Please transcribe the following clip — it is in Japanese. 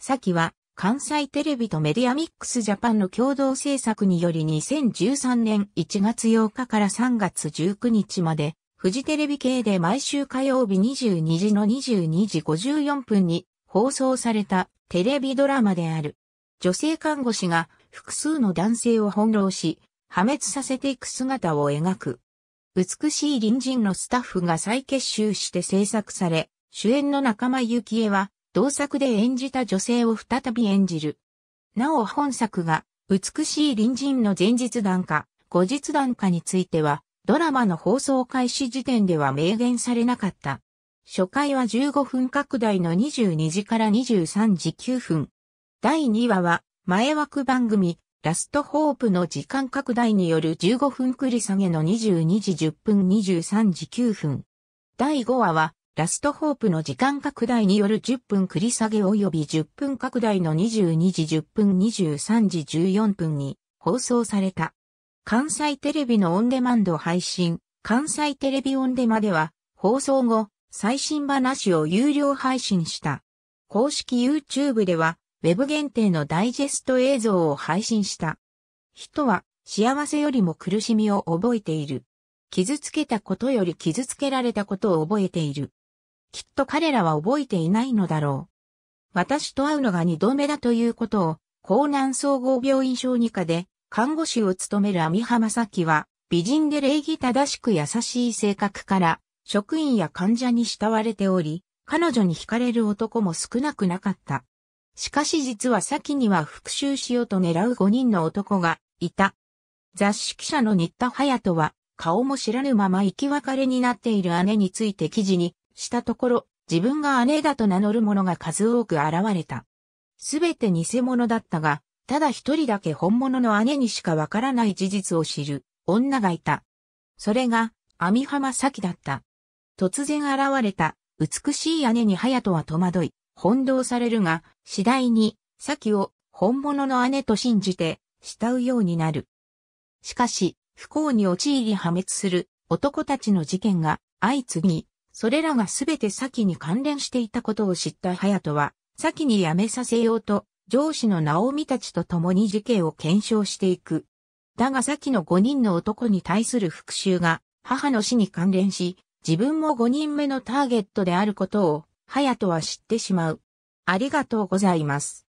先は、関西テレビとメディアミックスジャパンの共同制作により2013年1月8日から3月19日まで、フジテレビ系で毎週火曜日22時の22時54分に放送されたテレビドラマである。女性看護師が複数の男性を翻弄し、破滅させていく姿を描く。美しい隣人のスタッフが再結集して制作され、主演の仲間幸恵は同作で演じた女性を再び演じる。なお本作が、美しい隣人の前日談か、後日談かについては、ドラマの放送開始時点では明言されなかった。初回は15分拡大の22時から23時9分。第2話は、前枠番組、ラストホープの時間拡大による15分繰り下げの22時10分23時9分。第5話は、ラストホープの時間拡大による10分繰り下げ及び10分拡大の22時10分23時14分に放送された。関西テレビのオンデマンド配信、関西テレビオンデマでは放送後、最新話を有料配信した。公式 YouTube では、ウェブ限定のダイジェスト映像を配信した。人は幸せよりも苦しみを覚えている。傷つけたことより傷つけられたことを覚えている。きっと彼らは覚えていないのだろう。私と会うのが二度目だということを、江南総合病院小児科で看護師を務める網浜咲は、美人で礼儀正しく優しい性格から、職員や患者に慕われており、彼女に惹かれる男も少なくなかった。しかし実は先には復讐しようと狙う5人の男がいた。雑誌記者の新田隼人は、顔も知らぬまま生き別れになっている姉について記事にしたところ、自分が姉だと名乗る者が数多く現れた。すべて偽物だったが、ただ一人だけ本物の姉にしかわからない事実を知る女がいた。それが、網浜咲だった。突然現れた、美しい姉に隼人は戸惑い、翻弄されるが、次第に、咲を本物の姉と信じて、慕うようになる。しかし、不幸に陥り破滅する男たちの事件が相次ぎ、それらがすべて先に関連していたことを知った隼人は、先に辞めさせようと、上司の直美たちと共に事件を検証していく。だが先の5人の男に対する復讐が、母の死に関連し、自分も5人目のターゲットであることを、隼人は知ってしまう。ありがとうございます。